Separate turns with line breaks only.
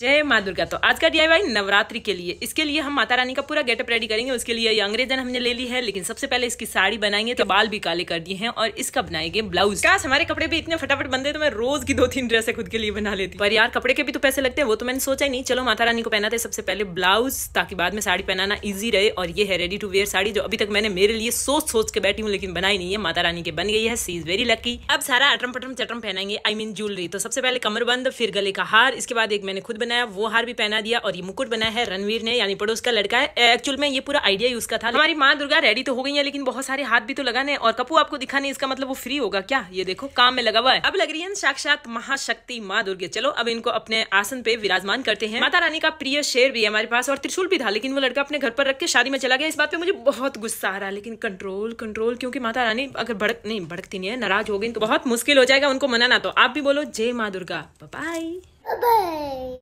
जय माँ दुर्गा तो आज का डीआईवाई नवरात्रि के लिए इसके लिए हम माता रानी का पूरा गेटअप रेडी करेंगे उसके लिए ये अंग्रेजन हमने ले ली है लेकिन सबसे पहले इसकी साड़ी बनाएंगे तो बाल भी काले कर दिए हैं और इसका बनाएंगे ब्लाउज काश हमारे कपड़े भी इतने फटाफट बनते तो मैं रोज की दो तीन ड्रेसें खुद के लिए बना लेती पर यार कपड़े के भी तो पैसे लगते हैं वो तो मैंने सोचा ही नहीं चलो माता रानी को पहनाते सबसे पहले ब्लाउज ताकि बाद में साड़ी पहनाना ईजी रहे और ये है रेडी टू वेयर साड़ी जो अभी तक मैंने मेरे लिए सोच सोच के बैठी हूँ लेकिन बनाई नहीं है माता रानी के बन गई है सी इज वेरी लकी अब सारा अटरम पटरम चटरम पहनाएंगे आई मीन ज्वेलरी तो सबसे पहले कमरबंद फिर गले का हार इसके बाद एक मैंने खुद बनाया वो हार भी पहना दिया और ये मुकुट बनाया है रणवीर ने यानी पड़ोस का लड़का है एक्चुअल में ये पूरा आइडिया यूज का था हमारी माँ दुर्गा रेडी तो हो गई है लेकिन बहुत सारे हाथ भी तो लगाने और कपू आपको दिखाने इसका मतलब वो फ्री होगा क्या ये देखो काम में लगा हुआ है अब लग रही है साक्षात महाशक्ति माँ दुर्गे चलो अब इनको अपने आसन पे विराजमान करते हैं माता रानी का प्रिय शेर भी है हमारे पास और त्रिशूल भी था लेकिन वो लड़का अपने घर पर रख के शादी में चला गया इस बात पे मुझे बहुत गुस्सा आ रहा है लेकिन कंट्रोल कंट्रोल क्योंकि माता रानी अगर भड़क नहीं भड़कती नहीं है नाराज हो गई तो बहुत मुश्किल हो जाएगा उनको मनाना तो आप भी बोलो जय माँ दुर्गा
बाय